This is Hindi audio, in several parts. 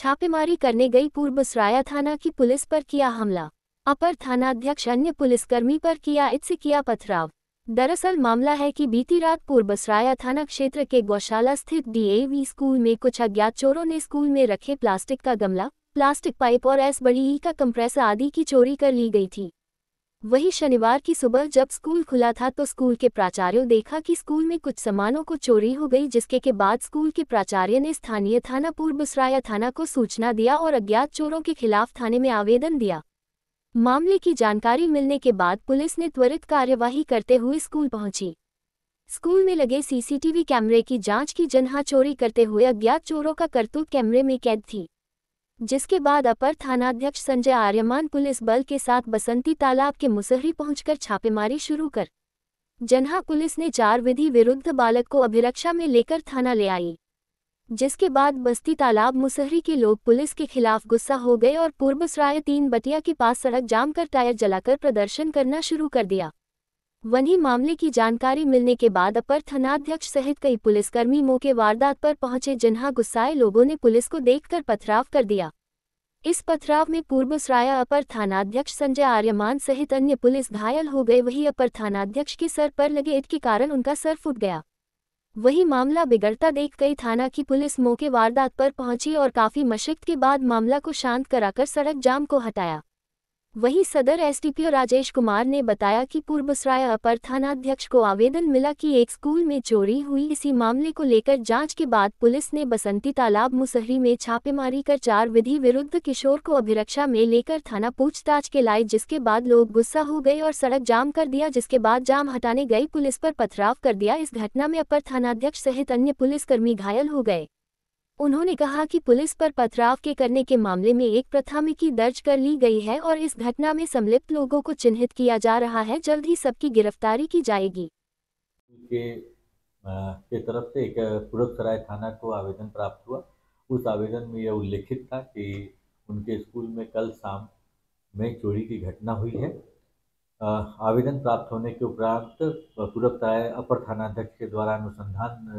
छापेमारी करने गई पूर्व सराया थाना की पुलिस पर किया हमला अपर थानाध्यक्ष अन्य पुलिसकर्मी पर किया इससे किया पथराव दरअसल मामला है कि बीती रात पूर्व सराया थाना क्षेत्र के गौशाला स्थित डीएवी स्कूल में कुछ अज्ञात चोरों ने स्कूल में रखे प्लास्टिक का गमला प्लास्टिक पाइप और एस बड़ी ई का कंप्रेसर आदि की चोरी कर ली गई थी वही शनिवार की सुबह जब स्कूल खुला था तो स्कूल के प्राचार्यों देखा कि स्कूल में कुछ सामानों को चोरी हो गई जिसके के बाद स्कूल के प्राचार्य ने स्थानीय थाना पूर्वसराया थाना को सूचना दिया और अज्ञात चोरों के खिलाफ थाने में आवेदन दिया मामले की जानकारी मिलने के बाद पुलिस ने त्वरित कार्यवाही करते हुए स्कूल पहुंची स्कूल में लगे सीसीटीवी कैमरे की जांच की जन्हा चोरी करते हुए अज्ञात चोरों का करतूत कैमरे में कैद थी जिसके बाद अपर थानाध्यक्ष संजय आर्यमान पुलिस बल के साथ बसंती तालाब के मुसहरी पहुंचकर छापेमारी शुरू कर जनहा पुलिस ने चार विधि विरुद्ध बालक को अभिरक्षा में लेकर थाना ले आई जिसके बाद बस्ती तालाब मुसहरी के लोग पुलिस के खिलाफ गुस्सा हो गए और पूर्व सराय तीन बटिया के पास सड़क जाम कर टायर जलाकर प्रदर्शन करना शुरू कर दिया वहीं मामले की जानकारी मिलने के बाद अपर थानाध्यक्ष सहित कई पुलिसकर्मी मौके वारदात पर पहुंचे जिन्हा गुस्साए लोगों ने पुलिस को देखकर पथराव कर दिया इस पथराव में पूर्व सराया अपर थानाध्यक्ष संजय आर्यमान सहित अन्य पुलिस घायल हो गए वहीं अपर थानाध्यक्ष के सर पर लगे इट के कारण उनका सर फूट गया वही मामला बिगड़ता देख कई थाना की पुलिस मौके वारदात पर पहुंची और काफी मशक्त के बाद मामला को शांत कराकर सड़क जाम को हटाया वहीं सदर एसडीपीओ राजेश कुमार ने बताया कि पूर्व सराय अपर थानाध्यक्ष को आवेदन मिला कि एक स्कूल में चोरी हुई इसी मामले को लेकर जांच के बाद पुलिस ने बसंती तालाब मुसहरी में छापेमारी कर चार विधि विरुद्ध किशोर को अभिरक्षा में लेकर थाना पूछताछ के लाए जिसके बाद लोग गुस्सा हो गए और सड़क जाम कर दिया जिसके बाद जाम हटाने गई पुलिस पर पथराव कर दिया इस घटना में अपर थानाध्यक्ष सहित अन्य पुलिसकर्मी घायल हो गए उन्होंने कहा कि पुलिस पर पथराव के करने के मामले में एक प्राथमिकी दर्ज कर ली गई है और इस घटना में संलिप्त लोगों को चिन्हित किया जा रहा है जल्द ही सबकी गिरफ्तारी की जाएगी के, आ, के तरफ से एक पूरब सराय थाना को आवेदन प्राप्त हुआ उस आवेदन में यह उल्लेखित था कि उनके स्कूल में कल शाम में चोरी की घटना हुई है आवेदन प्राप्त होने के उपरांत पूरब सराय अपर थानाध्यक्ष के द्वारा अनुसंधान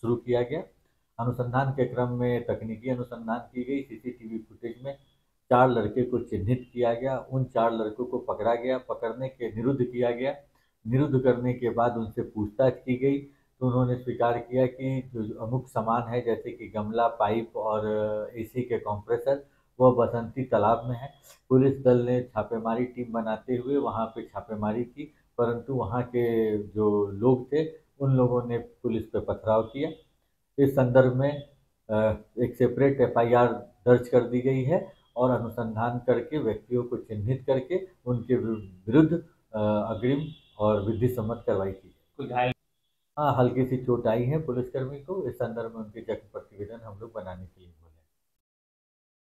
शुरू किया गया अनुसंधान के क्रम में तकनीकी अनुसंधान की गई सीसीटीवी फुटेज में चार लड़के को चिन्हित किया गया उन चार लड़कों को पकड़ा गया पकड़ने के निरुद्ध किया गया निरुद्ध करने के बाद उनसे पूछताछ की गई तो उन्होंने स्वीकार किया कि जो अमुक सामान है जैसे कि गमला पाइप और एसी के कंप्रेसर वह बसंती तालाब में है पुलिस दल ने छापेमारी टीम बनाते हुए वहाँ पे छापेमारी की परंतु वहाँ के जो लोग थे उन लोगों ने पुलिस पे पथराव किया इस संदर्भ में एक सेपरेट एफआईआर दर्ज कर दी गई है और अनुसंधान करके व्यक्तियों को चिन्हित करके उनके विरुद्ध अग्रिम और विधि सम्मत कार्रवाई की हाँ हल्की सी चोट आई है पुलिसकर्मी को इस संदर्भ में उनके जख्म प्रतिवेदन हम लोग बनाने के लिए